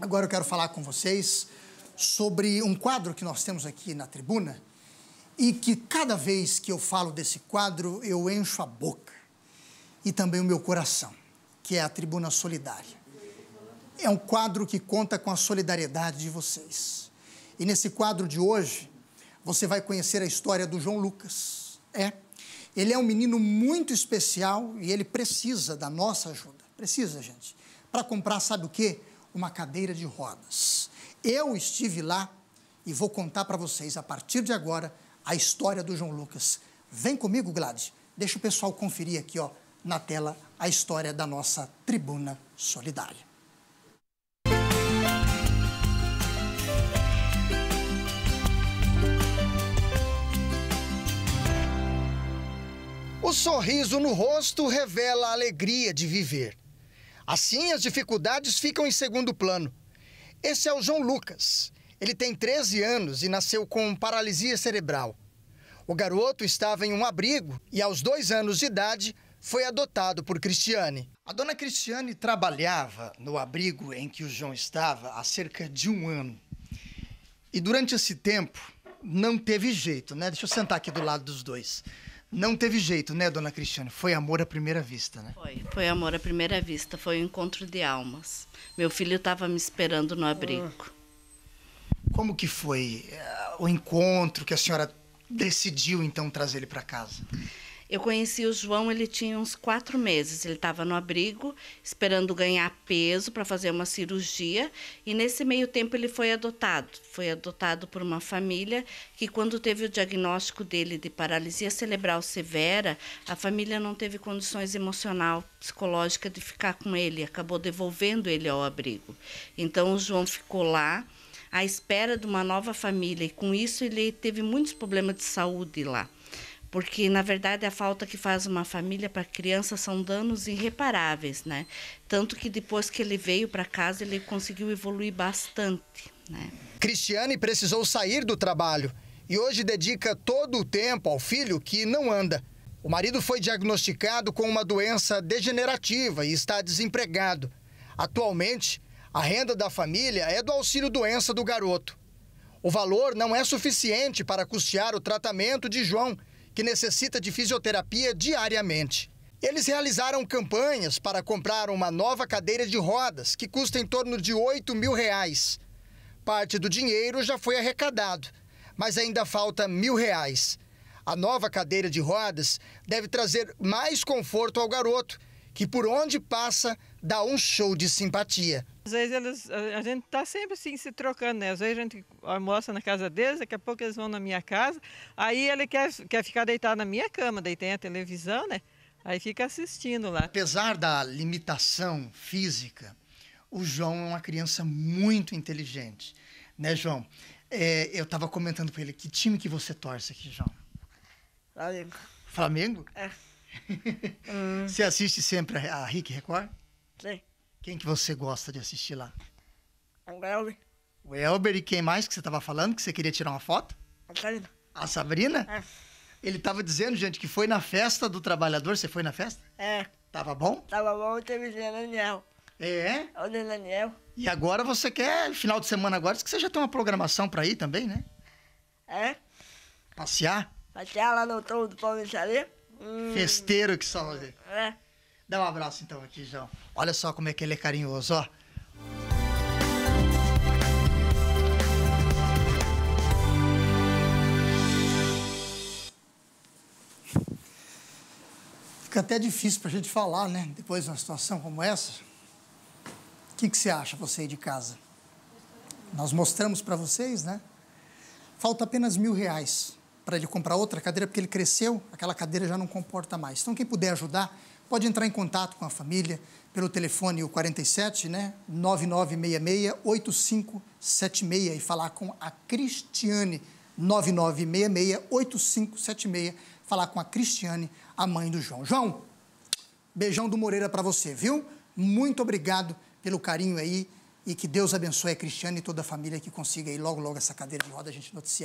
Agora eu quero falar com vocês sobre um quadro que nós temos aqui na tribuna e que cada vez que eu falo desse quadro eu encho a boca e também o meu coração, que é a Tribuna Solidária. É um quadro que conta com a solidariedade de vocês. E nesse quadro de hoje você vai conhecer a história do João Lucas. É, ele é um menino muito especial e ele precisa da nossa ajuda. Precisa, gente. Para comprar, sabe o quê? uma cadeira de rodas. Eu estive lá e vou contar para vocês, a partir de agora, a história do João Lucas. Vem comigo, Gladys. Deixa o pessoal conferir aqui ó, na tela a história da nossa tribuna solidária. O sorriso no rosto revela a alegria de viver. Assim, as dificuldades ficam em segundo plano. Esse é o João Lucas. Ele tem 13 anos e nasceu com paralisia cerebral. O garoto estava em um abrigo e, aos dois anos de idade, foi adotado por Cristiane. A dona Cristiane trabalhava no abrigo em que o João estava há cerca de um ano. E durante esse tempo, não teve jeito, né? Deixa eu sentar aqui do lado dos dois. Não teve jeito, né, dona Cristiane? Foi amor à primeira vista, né? Foi, foi amor à primeira vista, foi um encontro de almas. Meu filho estava me esperando no abrigo. Como que foi eh, o encontro que a senhora decidiu então trazer ele para casa? Eu conheci o João, ele tinha uns quatro meses. Ele estava no abrigo, esperando ganhar peso para fazer uma cirurgia. E nesse meio tempo ele foi adotado. Foi adotado por uma família que, quando teve o diagnóstico dele de paralisia cerebral severa, a família não teve condições emocional, psicológica de ficar com ele. Acabou devolvendo ele ao abrigo. Então o João ficou lá à espera de uma nova família. E com isso ele teve muitos problemas de saúde lá porque na verdade a falta que faz uma família para a criança são danos irreparáveis, né? Tanto que depois que ele veio para casa ele conseguiu evoluir bastante, né? Cristiane precisou sair do trabalho e hoje dedica todo o tempo ao filho que não anda. O marido foi diagnosticado com uma doença degenerativa e está desempregado. Atualmente, a renda da família é do auxílio doença do garoto. O valor não é suficiente para custear o tratamento de João, que necessita de fisioterapia diariamente. Eles realizaram campanhas para comprar uma nova cadeira de rodas, que custa em torno de 8 mil reais. Parte do dinheiro já foi arrecadado, mas ainda falta mil reais. A nova cadeira de rodas deve trazer mais conforto ao garoto, que por onde passa dá um show de simpatia. Às vezes eles, a, gente tá sempre assim se trocando, né? Às vezes a gente almoça na casa deles, daqui a pouco eles vão na minha casa. Aí ele quer, quer ficar deitado na minha cama, daí tem a televisão, né? Aí fica assistindo lá. Apesar da limitação física, o João é uma criança muito inteligente, né, João? É, eu estava comentando para ele, que time que você torce aqui, João? Flamengo. Flamengo? É. Você assiste sempre a, a Rick Record? Sim. Quem que você gosta de assistir lá? O Elber. O Elber e quem mais que você estava falando que você queria tirar uma foto? A Sabrina. A Sabrina? É. Ele estava dizendo, gente, que foi na festa do trabalhador. Você foi na festa? É. Tava bom? Tava bom, teve o Daniel. É? é? é o Daniel. E agora você quer, final de semana agora, que você já tem uma programação para ir também, né? É. Passear? Passear lá no topo do Palmeiras ali. Hum. Festeiro que só. É. Dá um abraço então aqui, João. Olha só como é que ele é carinhoso, ó. Fica até difícil para a gente falar, né? Depois de uma situação como essa. O que, que você acha, você aí de casa? Nós mostramos para vocês, né? Falta apenas mil reais para ele comprar outra cadeira, porque ele cresceu, aquela cadeira já não comporta mais. Então, quem puder ajudar, pode entrar em contato com a família pelo telefone o 47, né, 9966-8576 e falar com a Cristiane, 9966-8576, falar com a Cristiane, a mãe do João. João, beijão do Moreira para você, viu? Muito obrigado pelo carinho aí e que Deus abençoe a Cristiane e toda a família que consiga aí logo, logo essa cadeira de roda a gente noticiar.